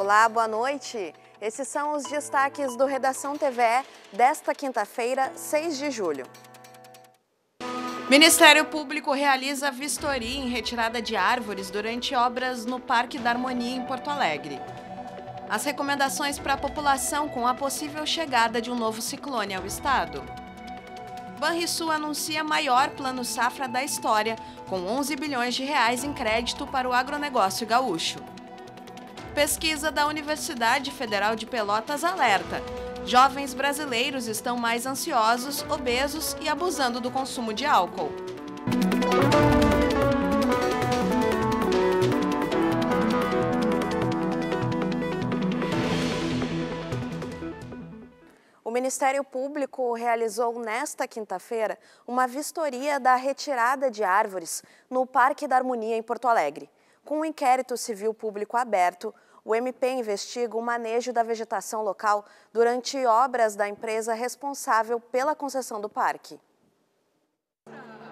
Olá, boa noite. Esses são os destaques do Redação TVE desta quinta-feira, 6 de julho. Ministério Público realiza vistoria em retirada de árvores durante obras no Parque da Harmonia em Porto Alegre. As recomendações para a população com a possível chegada de um novo ciclone ao estado. Banrisul anuncia maior plano safra da história, com 11 bilhões de reais em crédito para o agronegócio gaúcho. Pesquisa da Universidade Federal de Pelotas alerta: jovens brasileiros estão mais ansiosos, obesos e abusando do consumo de álcool. O Ministério Público realizou nesta quinta-feira uma vistoria da retirada de árvores no Parque da Harmonia em Porto Alegre. Com o um inquérito civil público aberto, o MP investiga o manejo da vegetação local durante obras da empresa responsável pela concessão do parque.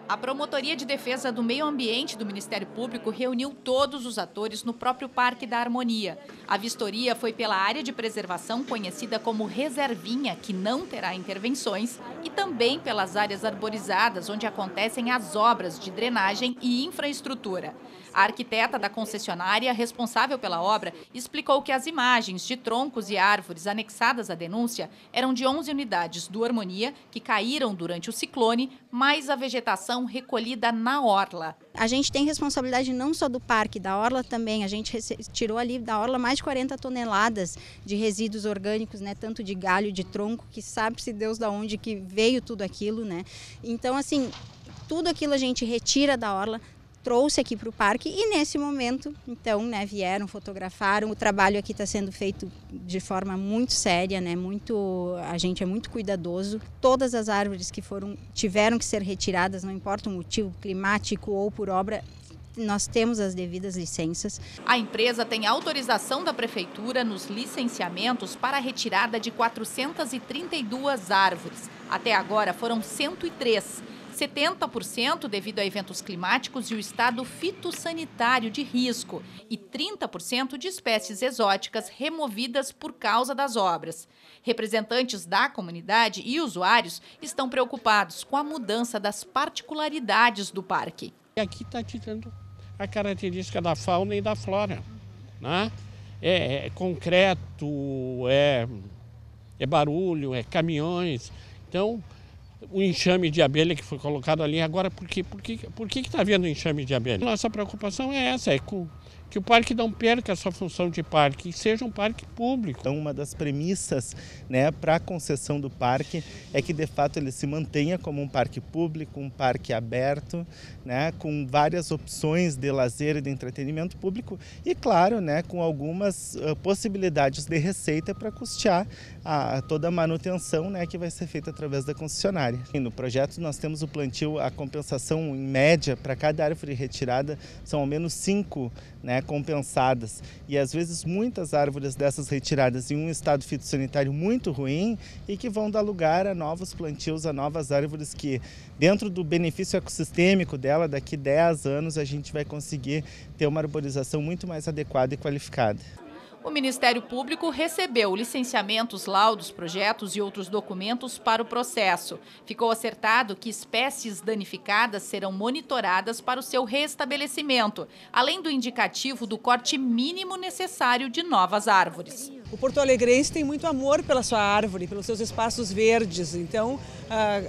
A Promotoria de Defesa do Meio Ambiente do Ministério Público reuniu todos os atores no próprio Parque da Harmonia. A vistoria foi pela área de preservação conhecida como Reservinha, que não terá intervenções, e também pelas áreas arborizadas onde acontecem as obras de drenagem e infraestrutura. A arquiteta da concessionária responsável pela obra explicou que as imagens de troncos e árvores anexadas à denúncia eram de 11 unidades do Harmonia que caíram durante o ciclone, mais a vegetação recolhida na orla. A gente tem responsabilidade não só do parque, da orla também. A gente tirou ali da orla mais de 40 toneladas de resíduos orgânicos, né, tanto de galho, de tronco, que sabe-se Deus da onde que veio tudo aquilo, né? Então assim, tudo aquilo a gente retira da orla, trouxe aqui para o parque e nesse momento, então, né, vieram, fotografaram. O trabalho aqui está sendo feito de forma muito séria, né? Muito, a gente é muito cuidadoso. Todas as árvores que foram tiveram que ser retiradas, não importa o motivo climático ou por obra, nós temos as devidas licenças. A empresa tem autorização da prefeitura nos licenciamentos para a retirada de 432 árvores. Até agora foram 103. 70% devido a eventos climáticos e o estado fitossanitário de risco e 30% de espécies exóticas removidas por causa das obras. Representantes da comunidade e usuários estão preocupados com a mudança das particularidades do parque. Aqui está tirando a característica da fauna e da flora. Né? É, é concreto, é, é barulho, é caminhões. Então, o enxame de abelha que foi colocado ali agora, por que por que, por que está havendo enxame de abelha? Nossa preocupação é essa, é com que o parque não perca a sua função de parque, que seja um parque público. Então, uma das premissas né, para a concessão do parque é que, de fato, ele se mantenha como um parque público, um parque aberto, né, com várias opções de lazer e de entretenimento público e, claro, né, com algumas uh, possibilidades de receita para custear a, a, toda a manutenção né, que vai ser feita através da concessionária. E no projeto, nós temos o plantio, a compensação em média para cada árvore retirada são ao menos cinco né, né, compensadas. E às vezes muitas árvores dessas retiradas em um estado fitossanitário muito ruim e que vão dar lugar a novos plantios, a novas árvores que, dentro do benefício ecossistêmico dela, daqui 10 anos a gente vai conseguir ter uma arborização muito mais adequada e qualificada o Ministério Público recebeu licenciamentos, laudos, projetos e outros documentos para o processo. Ficou acertado que espécies danificadas serão monitoradas para o seu restabelecimento, além do indicativo do corte mínimo necessário de novas árvores. O Porto Alegrense tem muito amor pela sua árvore, pelos seus espaços verdes. Então, ah,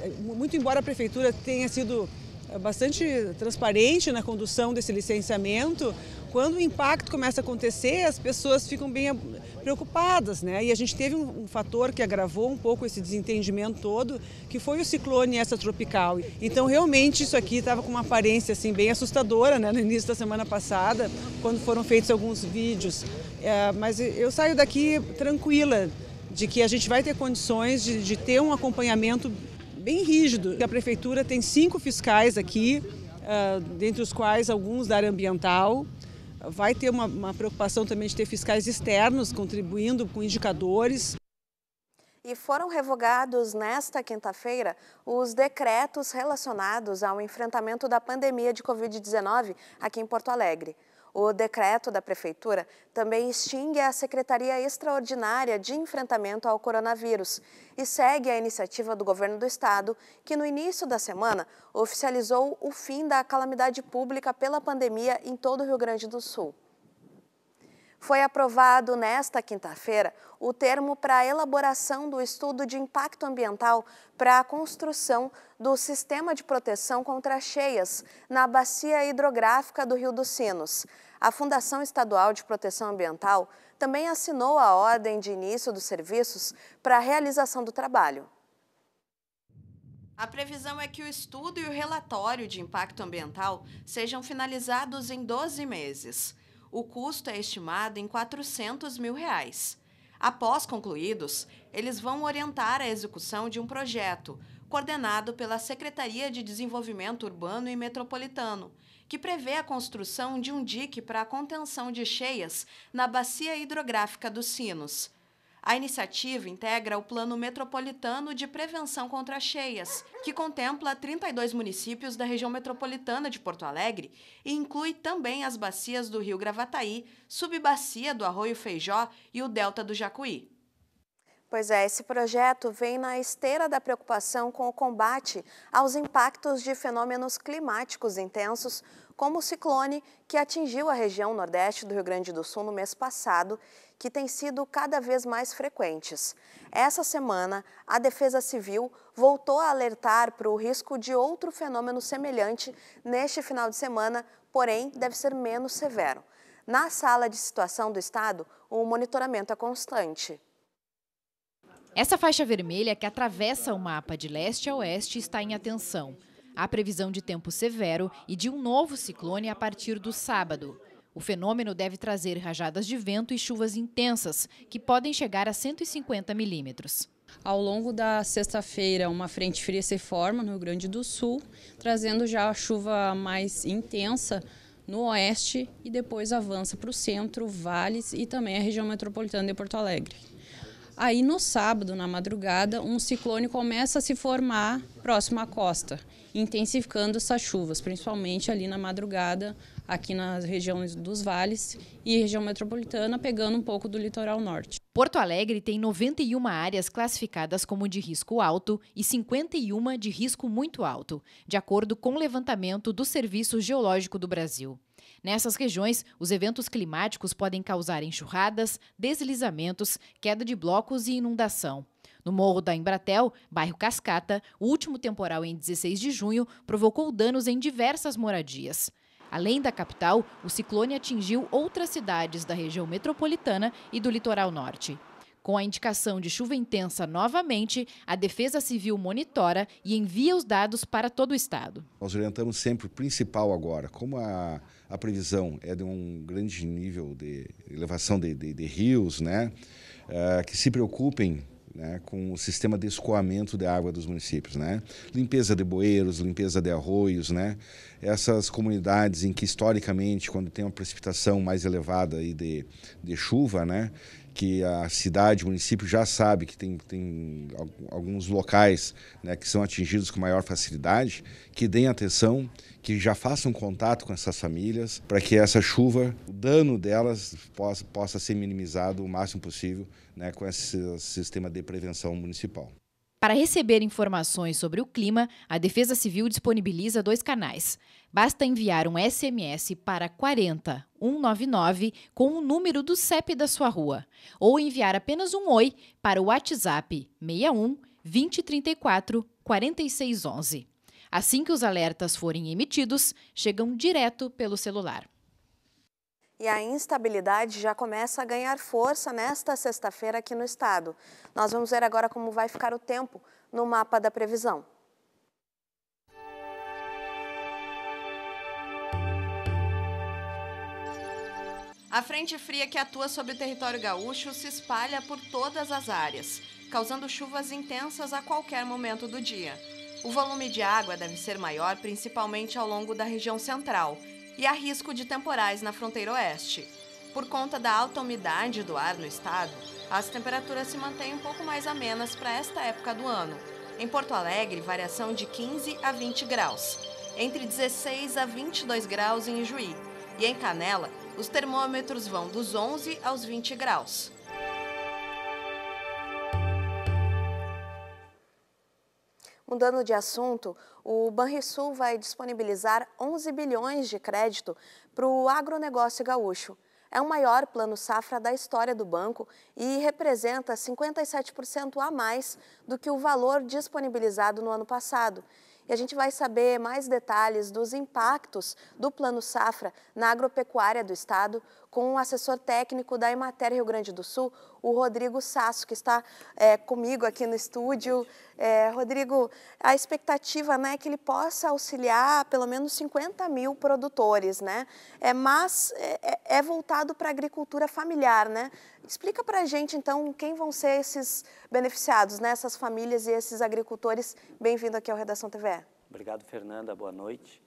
é, muito embora a prefeitura tenha sido ah, bastante transparente na condução desse licenciamento, quando o impacto começa a acontecer, as pessoas ficam bem preocupadas, né? E a gente teve um, um fator que agravou um pouco esse desentendimento todo, que foi o ciclone essa tropical. Então, realmente, isso aqui estava com uma aparência assim bem assustadora, né? No início da semana passada, quando foram feitos alguns vídeos. É, mas eu saio daqui tranquila de que a gente vai ter condições de, de ter um acompanhamento bem rígido. A prefeitura tem cinco fiscais aqui, ah, dentre os quais alguns da área ambiental, vai ter uma, uma preocupação também de ter fiscais externos contribuindo com indicadores e foram revogados nesta quinta-feira os decretos relacionados ao enfrentamento da pandemia de Covid-19 aqui em Porto Alegre. O decreto da Prefeitura também extingue a Secretaria Extraordinária de Enfrentamento ao Coronavírus e segue a iniciativa do Governo do Estado, que no início da semana oficializou o fim da calamidade pública pela pandemia em todo o Rio Grande do Sul. Foi aprovado nesta quinta-feira o termo para a elaboração do estudo de impacto ambiental para a construção do sistema de proteção contra cheias na bacia hidrográfica do Rio dos Sinos a Fundação Estadual de Proteção Ambiental também assinou a ordem de início dos serviços para a realização do trabalho. A previsão é que o estudo e o relatório de impacto ambiental sejam finalizados em 12 meses. O custo é estimado em 400 mil reais. Após concluídos, eles vão orientar a execução de um projeto, coordenado pela Secretaria de Desenvolvimento Urbano e Metropolitano, que prevê a construção de um dique para a contenção de cheias na bacia hidrográfica dos Sinos. A iniciativa integra o Plano Metropolitano de Prevenção contra Cheias, que contempla 32 municípios da região metropolitana de Porto Alegre e inclui também as bacias do Rio Gravataí, subbacia do Arroio Feijó e o Delta do Jacuí. Pois é, esse projeto vem na esteira da preocupação com o combate aos impactos de fenômenos climáticos intensos, como o ciclone que atingiu a região nordeste do Rio Grande do Sul no mês passado, que tem sido cada vez mais frequentes. Essa semana, a Defesa Civil voltou a alertar para o risco de outro fenômeno semelhante neste final de semana, porém deve ser menos severo. Na sala de situação do Estado, o monitoramento é constante. Essa faixa vermelha que atravessa o mapa de leste a oeste está em atenção. Há previsão de tempo severo e de um novo ciclone a partir do sábado. O fenômeno deve trazer rajadas de vento e chuvas intensas, que podem chegar a 150 milímetros. Ao longo da sexta-feira, uma frente fria se forma no Rio Grande do Sul, trazendo já a chuva mais intensa no oeste e depois avança para o centro, vales e também a região metropolitana de Porto Alegre. Aí no sábado, na madrugada, um ciclone começa a se formar próximo à costa, intensificando essas chuvas, principalmente ali na madrugada, aqui nas regiões dos vales e região metropolitana, pegando um pouco do litoral norte. Porto Alegre tem 91 áreas classificadas como de risco alto e 51 de risco muito alto, de acordo com o levantamento do Serviço Geológico do Brasil. Nessas regiões, os eventos climáticos podem causar enxurradas, deslizamentos, queda de blocos e inundação. No Morro da Embratel, bairro Cascata, o último temporal em 16 de junho provocou danos em diversas moradias. Além da capital, o ciclone atingiu outras cidades da região metropolitana e do litoral norte. Com a indicação de chuva intensa novamente, a Defesa Civil monitora e envia os dados para todo o Estado. Nós orientamos sempre o principal agora, como a, a previsão é de um grande nível de elevação de, de, de rios, né? Uh, que se preocupem né, com o sistema de escoamento de água dos municípios, né? Limpeza de bueiros, limpeza de arroios, né? Essas comunidades em que historicamente, quando tem uma precipitação mais elevada aí de, de chuva, né, que a cidade, o município já sabe que tem, tem alguns locais né, que são atingidos com maior facilidade, que deem atenção, que já façam contato com essas famílias, para que essa chuva, o dano delas possa, possa ser minimizado o máximo possível né, com esse sistema de prevenção municipal. Para receber informações sobre o clima, a Defesa Civil disponibiliza dois canais. Basta enviar um SMS para 40199 com o número do CEP da sua rua ou enviar apenas um oi para o WhatsApp 61 2034 4611. Assim que os alertas forem emitidos, chegam direto pelo celular. E a instabilidade já começa a ganhar força nesta sexta-feira aqui no estado. Nós vamos ver agora como vai ficar o tempo no mapa da previsão. A frente fria que atua sobre o território gaúcho se espalha por todas as áreas, causando chuvas intensas a qualquer momento do dia. O volume de água deve ser maior principalmente ao longo da região central e há risco de temporais na fronteira oeste. Por conta da alta umidade do ar no estado, as temperaturas se mantêm um pouco mais amenas para esta época do ano. Em Porto Alegre, variação de 15 a 20 graus, entre 16 a 22 graus em Juí e em Canela, os termômetros vão dos 11 aos 20 graus. Mudando de assunto, o Banrisul vai disponibilizar 11 bilhões de crédito para o agronegócio gaúcho. É o maior plano safra da história do banco e representa 57% a mais do que o valor disponibilizado no ano passado. E a gente vai saber mais detalhes dos impactos do Plano Safra na agropecuária do Estado com o assessor técnico da Emater Rio Grande do Sul, o Rodrigo Sasso, que está é, comigo aqui no estúdio. É, Rodrigo, a expectativa né, é que ele possa auxiliar pelo menos 50 mil produtores, né? É, mas é, é, é voltado para a agricultura familiar, né? Explica para a gente, então, quem vão ser esses beneficiados, né? essas famílias e esses agricultores. Bem-vindo aqui ao Redação TVE. Obrigado, Fernanda. Boa noite.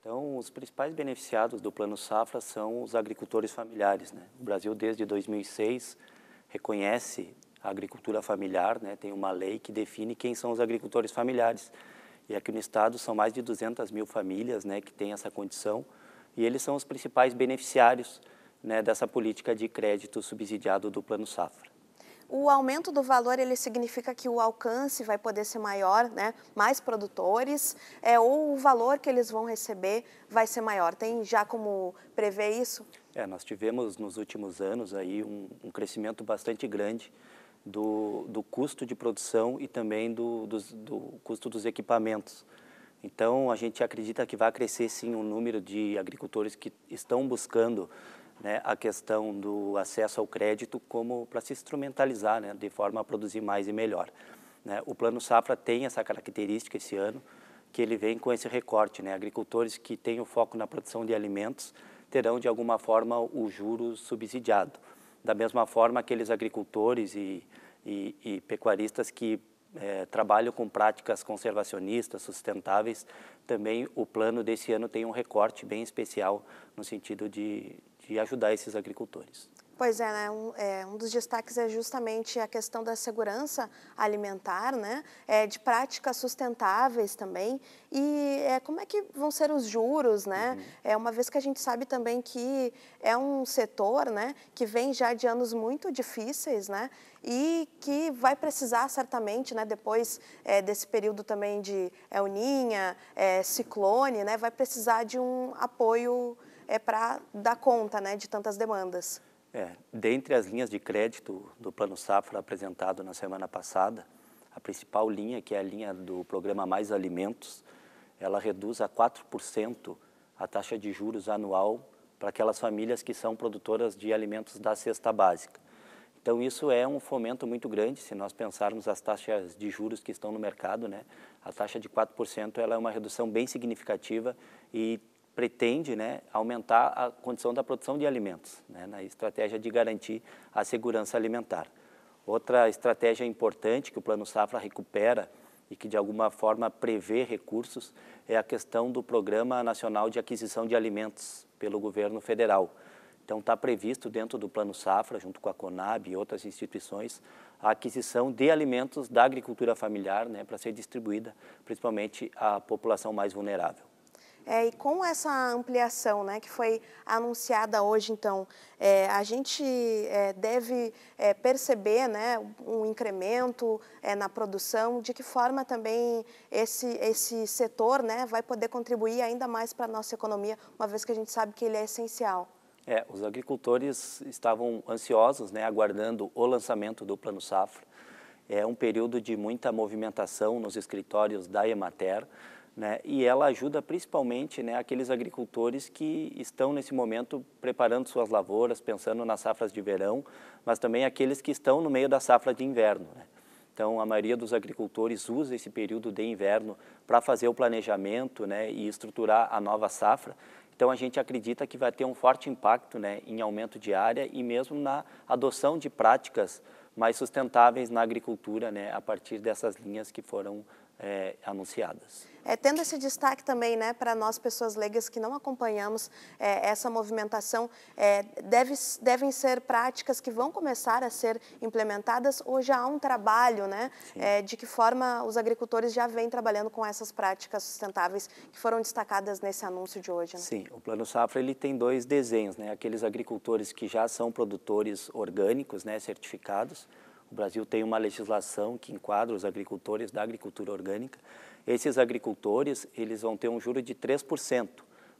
Então, os principais beneficiados do Plano Safra são os agricultores familiares. Né? O Brasil, desde 2006, reconhece a agricultura familiar, né? tem uma lei que define quem são os agricultores familiares. E aqui no estado são mais de 200 mil famílias né, que têm essa condição e eles são os principais beneficiários né, dessa política de crédito subsidiado do Plano Safra. O aumento do valor ele significa que o alcance vai poder ser maior, né? mais produtores, é, ou o valor que eles vão receber vai ser maior. Tem já como prever isso? É, nós tivemos nos últimos anos aí um, um crescimento bastante grande do, do, custo de produção e também do, do, do, custo dos equipamentos. Então, a gente acredita que vai crescer sim o um número de agricultores que estão buscando né, a questão do acesso ao crédito como para se instrumentalizar, né, de forma a produzir mais e melhor. Né, o Plano Safra tem essa característica esse ano, que ele vem com esse recorte, né, agricultores que têm o foco na produção de alimentos, terão de alguma forma o juro subsidiado. Da mesma forma, aqueles agricultores e, e, e pecuaristas que é, trabalham com práticas conservacionistas, sustentáveis, também o plano desse ano tem um recorte bem especial no sentido de, de ajudar esses agricultores. Pois é, né? um, é, um, dos destaques é justamente a questão da segurança alimentar, né? É, de práticas sustentáveis também. E é, como é que vão ser os juros, né? Uhum. É, uma vez que a gente sabe também que é um setor né, que vem já de anos muito difíceis, né? E que vai precisar certamente, né, depois é, desse período também de El Ninha, é, ciclone, né, vai precisar de um apoio é, para dar conta né, de tantas demandas. É, dentre as linhas de crédito do Plano Safra apresentado na semana passada, a principal linha, que é a linha do programa Mais Alimentos, ela reduz a 4% a taxa de juros anual para aquelas famílias que são produtoras de alimentos da cesta básica. Então isso é um fomento muito grande, se nós pensarmos as taxas de juros que estão no mercado, né? A taxa de 4% ela é uma redução bem significativa e pretende né, aumentar a condição da produção de alimentos, né, na estratégia de garantir a segurança alimentar. Outra estratégia importante que o Plano Safra recupera e que de alguma forma prevê recursos é a questão do Programa Nacional de Aquisição de Alimentos pelo governo federal. Então está previsto dentro do Plano Safra, junto com a Conab e outras instituições, a aquisição de alimentos da agricultura familiar né, para ser distribuída, principalmente à população mais vulnerável. É, e com essa ampliação né, que foi anunciada hoje, então, é, a gente é, deve é, perceber né, um incremento é, na produção, de que forma também esse, esse setor né, vai poder contribuir ainda mais para a nossa economia, uma vez que a gente sabe que ele é essencial. É, os agricultores estavam ansiosos, né, aguardando o lançamento do Plano Safra. É um período de muita movimentação nos escritórios da Emater, né? E ela ajuda principalmente né, aqueles agricultores que estão nesse momento preparando suas lavouras, pensando nas safras de verão, mas também aqueles que estão no meio da safra de inverno. Né? Então, a maioria dos agricultores usa esse período de inverno para fazer o planejamento né, e estruturar a nova safra. Então, a gente acredita que vai ter um forte impacto né, em aumento de área e mesmo na adoção de práticas mais sustentáveis na agricultura né, a partir dessas linhas que foram é, anunciadas. É, tendo esse destaque também né, para nós, pessoas leigas que não acompanhamos é, essa movimentação, é, deve, devem ser práticas que vão começar a ser implementadas ou já há um trabalho, né, é, de que forma os agricultores já vêm trabalhando com essas práticas sustentáveis que foram destacadas nesse anúncio de hoje? Né? Sim, o Plano Safra ele tem dois desenhos, né, aqueles agricultores que já são produtores orgânicos né, certificados, o Brasil tem uma legislação que enquadra os agricultores da agricultura orgânica. Esses agricultores, eles vão ter um juro de 3%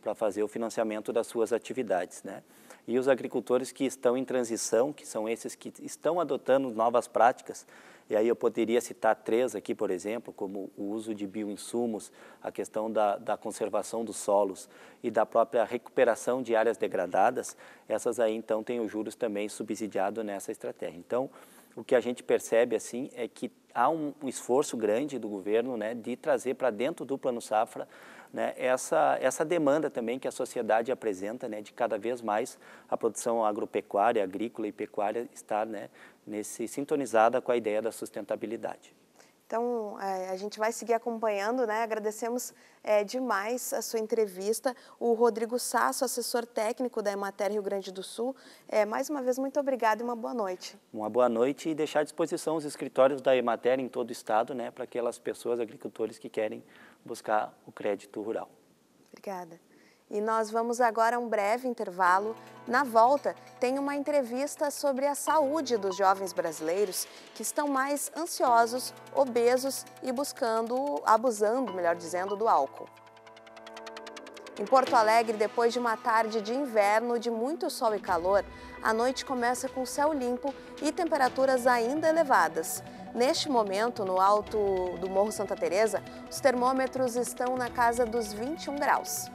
para fazer o financiamento das suas atividades, né? E os agricultores que estão em transição, que são esses que estão adotando novas práticas, e aí eu poderia citar três aqui, por exemplo, como o uso de bioinsumos, a questão da, da conservação dos solos e da própria recuperação de áreas degradadas, essas aí então têm os juros também subsidiados nessa estratégia. Então, o que a gente percebe assim é que há um, um esforço grande do governo né, de trazer para dentro do Plano Safra né, essa, essa demanda também que a sociedade apresenta, né, de cada vez mais a produção agropecuária, agrícola e pecuária estar né, nesse, sintonizada com a ideia da sustentabilidade. Então, é, a gente vai seguir acompanhando, né? Agradecemos é, demais a sua entrevista. O Rodrigo Sasso, assessor técnico da Emater Rio Grande do Sul. É, mais uma vez, muito obrigado e uma boa noite. Uma boa noite e deixar à disposição os escritórios da Emater em todo o estado, né? Para aquelas pessoas, agricultores que querem buscar o crédito rural. Obrigada. E nós vamos agora a um breve intervalo. Na volta, tem uma entrevista sobre a saúde dos jovens brasileiros que estão mais ansiosos, obesos e buscando, abusando, melhor dizendo, do álcool. Em Porto Alegre, depois de uma tarde de inverno de muito sol e calor, a noite começa com céu limpo e temperaturas ainda elevadas. Neste momento, no alto do Morro Santa Teresa, os termômetros estão na casa dos 21 graus.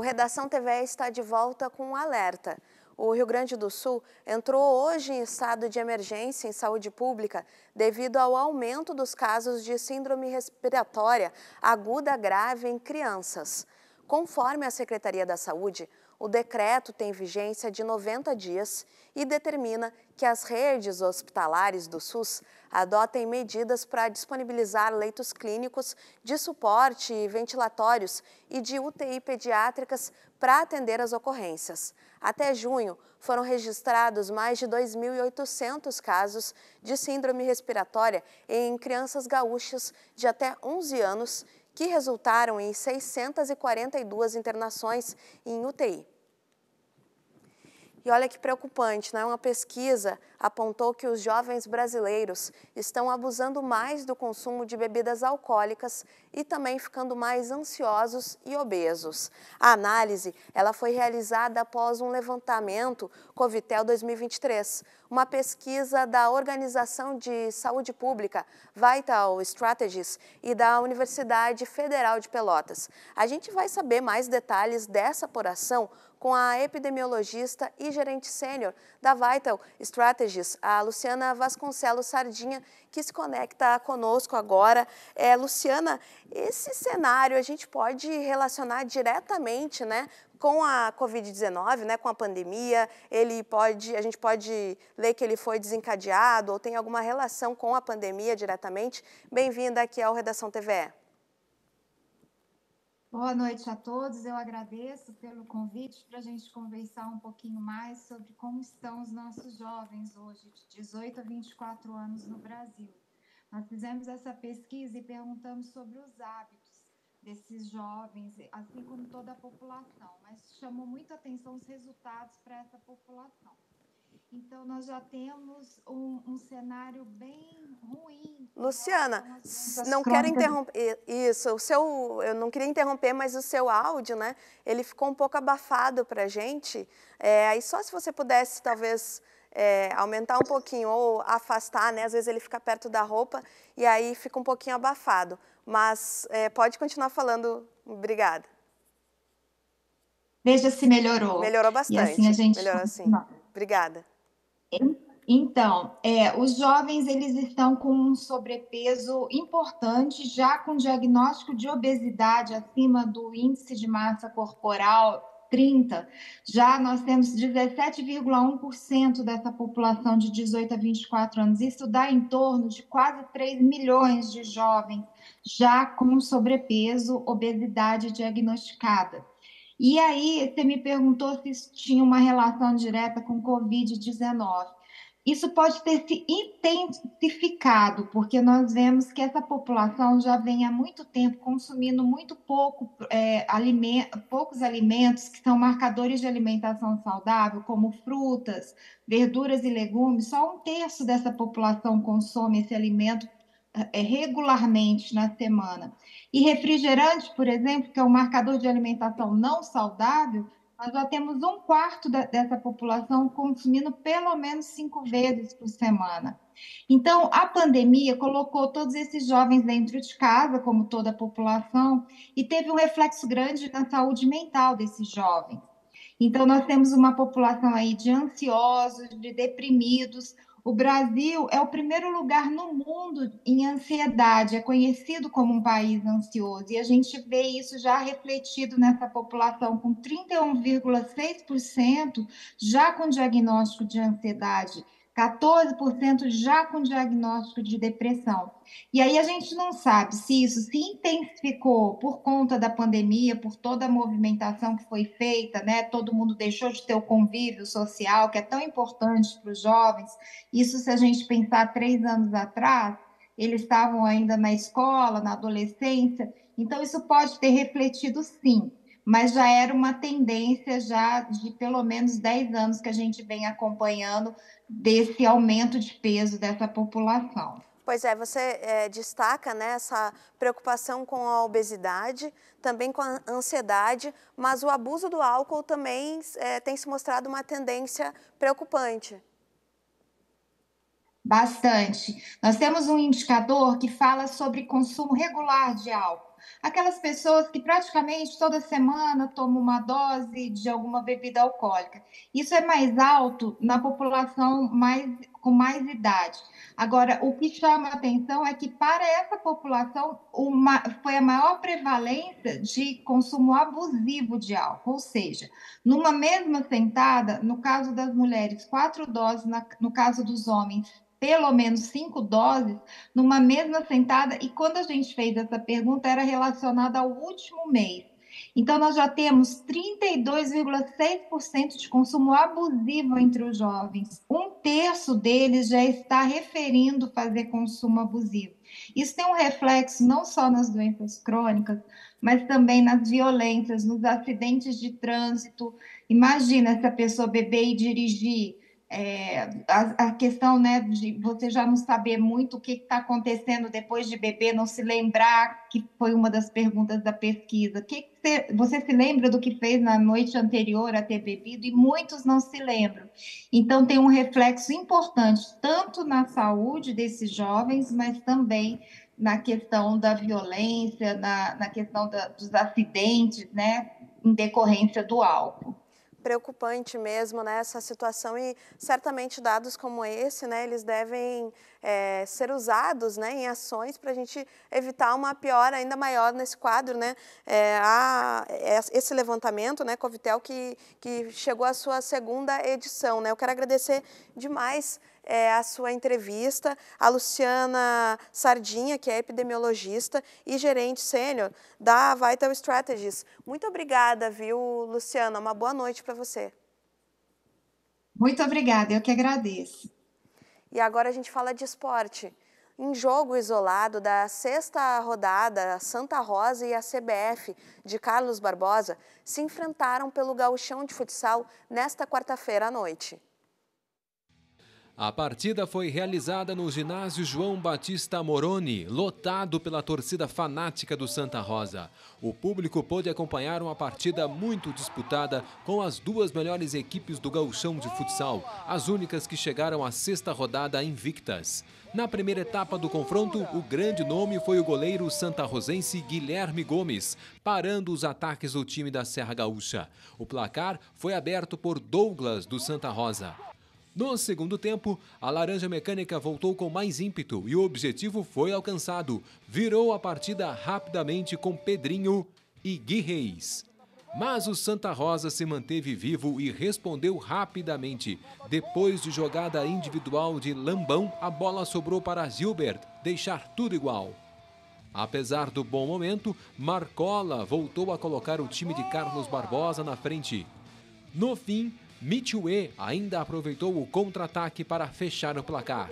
O Redação TV está de volta com um alerta. O Rio Grande do Sul entrou hoje em estado de emergência em saúde pública devido ao aumento dos casos de síndrome respiratória aguda grave em crianças. Conforme a Secretaria da Saúde, o decreto tem vigência de 90 dias e determina que as redes hospitalares do SUS adotem medidas para disponibilizar leitos clínicos de suporte e ventilatórios e de UTI pediátricas para atender as ocorrências. Até junho, foram registrados mais de 2.800 casos de síndrome respiratória em crianças gaúchas de até 11 anos que resultaram em 642 internações em UTI. E olha que preocupante, né? uma pesquisa apontou que os jovens brasileiros estão abusando mais do consumo de bebidas alcoólicas e também ficando mais ansiosos e obesos. A análise ela foi realizada após um levantamento Covitel 2023, uma pesquisa da Organização de Saúde Pública Vital Strategies e da Universidade Federal de Pelotas. A gente vai saber mais detalhes dessa apuração com a epidemiologista e gerente sênior da Vital Strategies, a Luciana Vasconcelos Sardinha, que se conecta conosco agora. É, Luciana, esse cenário a gente pode relacionar diretamente né, com a Covid-19, né, com a pandemia, ele pode, a gente pode ler que ele foi desencadeado ou tem alguma relação com a pandemia diretamente. Bem-vinda aqui ao Redação TVE. Boa noite a todos. Eu agradeço pelo convite para a gente conversar um pouquinho mais sobre como estão os nossos jovens hoje, de 18 a 24 anos no Brasil. Nós fizemos essa pesquisa e perguntamos sobre os hábitos desses jovens, assim como toda a população, mas chamou muito atenção os resultados para essa população. Então, nós já temos um, um cenário bem ruim. Luciana, não quero interromper. Isso, o seu, eu não queria interromper, mas o seu áudio, né? Ele ficou um pouco abafado para a gente. É, aí só se você pudesse, talvez, é, aumentar um pouquinho ou afastar, né? Às vezes ele fica perto da roupa e aí fica um pouquinho abafado. Mas é, pode continuar falando. Obrigada. Veja se melhorou. Melhorou bastante. E assim a gente... Melhorou assim. Não. Obrigada. Então, é, os jovens eles estão com um sobrepeso importante, já com diagnóstico de obesidade acima do índice de massa corporal 30, já nós temos 17,1% dessa população de 18 a 24 anos. Isso dá em torno de quase 3 milhões de jovens já com sobrepeso, obesidade diagnosticada. E aí, você me perguntou se isso tinha uma relação direta com Covid-19. Isso pode ter se intensificado, porque nós vemos que essa população já vem há muito tempo consumindo muito pouco é, aliment, poucos alimentos que são marcadores de alimentação saudável, como frutas, verduras e legumes. Só um terço dessa população consome esse alimento é, regularmente na semana. E refrigerante, por exemplo, que é um marcador de alimentação não saudável, nós já temos um quarto da, dessa população consumindo pelo menos cinco vezes por semana. Então, a pandemia colocou todos esses jovens dentro de casa, como toda a população, e teve um reflexo grande na saúde mental desses jovens. Então, nós temos uma população aí de ansiosos, de deprimidos, o Brasil é o primeiro lugar no mundo em ansiedade, é conhecido como um país ansioso, e a gente vê isso já refletido nessa população, com 31,6% já com diagnóstico de ansiedade 14% já com diagnóstico de depressão. E aí a gente não sabe se isso se intensificou por conta da pandemia, por toda a movimentação que foi feita, né? Todo mundo deixou de ter o convívio social, que é tão importante para os jovens. Isso, se a gente pensar três anos atrás, eles estavam ainda na escola, na adolescência. Então, isso pode ter refletido sim mas já era uma tendência já de pelo menos 10 anos que a gente vem acompanhando desse aumento de peso dessa população. Pois é, você é, destaca né, essa preocupação com a obesidade, também com a ansiedade, mas o abuso do álcool também é, tem se mostrado uma tendência preocupante. Bastante. Nós temos um indicador que fala sobre consumo regular de álcool aquelas pessoas que praticamente toda semana tomam uma dose de alguma bebida alcoólica. Isso é mais alto na população mais, com mais idade. Agora, o que chama a atenção é que para essa população uma, foi a maior prevalência de consumo abusivo de álcool, ou seja, numa mesma sentada, no caso das mulheres, quatro doses, na, no caso dos homens, pelo menos cinco doses numa mesma sentada. E quando a gente fez essa pergunta, era relacionada ao último mês. Então, nós já temos 32,6% de consumo abusivo entre os jovens. Um terço deles já está referindo fazer consumo abusivo. Isso tem um reflexo não só nas doenças crônicas, mas também nas violências, nos acidentes de trânsito. Imagina essa pessoa beber e dirigir é, a, a, questão né, de você já não saber muito o que está acontecendo depois de beber, não se lembrar, que foi uma das perguntas da pesquisa. Que que você, você se lembra do que fez na noite anterior a ter bebido? E muitos não se lembram. Então, tem um reflexo importante, tanto na saúde desses jovens, mas também na questão da violência, na, na questão da, dos acidentes, né, em decorrência do álcool preocupante mesmo né, situação e certamente dados como esse, né, eles devem é, ser usados né, em ações para a gente evitar uma piora ainda maior nesse quadro. Né? É, é, esse levantamento, né, Covitel, que, que chegou à sua segunda edição. Né? Eu quero agradecer demais é, a sua entrevista, a Luciana Sardinha, que é epidemiologista e gerente sênior da Vital Strategies. Muito obrigada, viu, Luciana? Uma boa noite para você. Muito obrigada, eu que agradeço. E agora a gente fala de esporte. Em jogo isolado da sexta rodada, a Santa Rosa e a CBF de Carlos Barbosa se enfrentaram pelo gauchão de futsal nesta quarta-feira à noite. A partida foi realizada no ginásio João Batista Moroni, lotado pela torcida fanática do Santa Rosa. O público pôde acompanhar uma partida muito disputada com as duas melhores equipes do gauchão de futsal, as únicas que chegaram à sexta rodada invictas. Na primeira etapa do confronto, o grande nome foi o goleiro santarrosense Guilherme Gomes, parando os ataques do time da Serra Gaúcha. O placar foi aberto por Douglas do Santa Rosa. No segundo tempo, a Laranja Mecânica voltou com mais ímpeto e o objetivo foi alcançado. Virou a partida rapidamente com Pedrinho e Gui Reis. Mas o Santa Rosa se manteve vivo e respondeu rapidamente. Depois de jogada individual de Lambão, a bola sobrou para Gilbert deixar tudo igual. Apesar do bom momento, Marcola voltou a colocar o time de Carlos Barbosa na frente. No fim, Mitchue ainda aproveitou o contra-ataque para fechar o placar.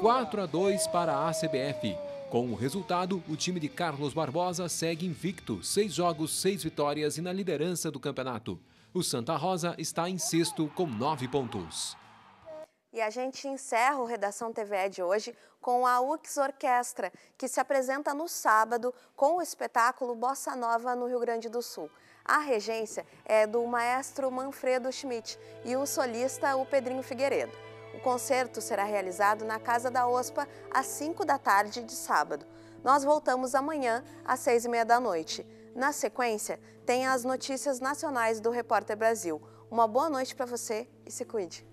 4 a 2 para a ACBF. Com o resultado, o time de Carlos Barbosa segue invicto, seis jogos, seis vitórias e na liderança do campeonato. O Santa Rosa está em sexto com nove pontos. E a gente encerra o Redação TVE de hoje com a UX Orquestra, que se apresenta no sábado com o espetáculo Bossa Nova no Rio Grande do Sul. A regência é do maestro Manfredo Schmidt e o solista o Pedrinho Figueiredo. O concerto será realizado na Casa da OSPA às 5 da tarde de sábado. Nós voltamos amanhã às 6 e meia da noite. Na sequência, tem as notícias nacionais do Repórter Brasil. Uma boa noite para você e se cuide.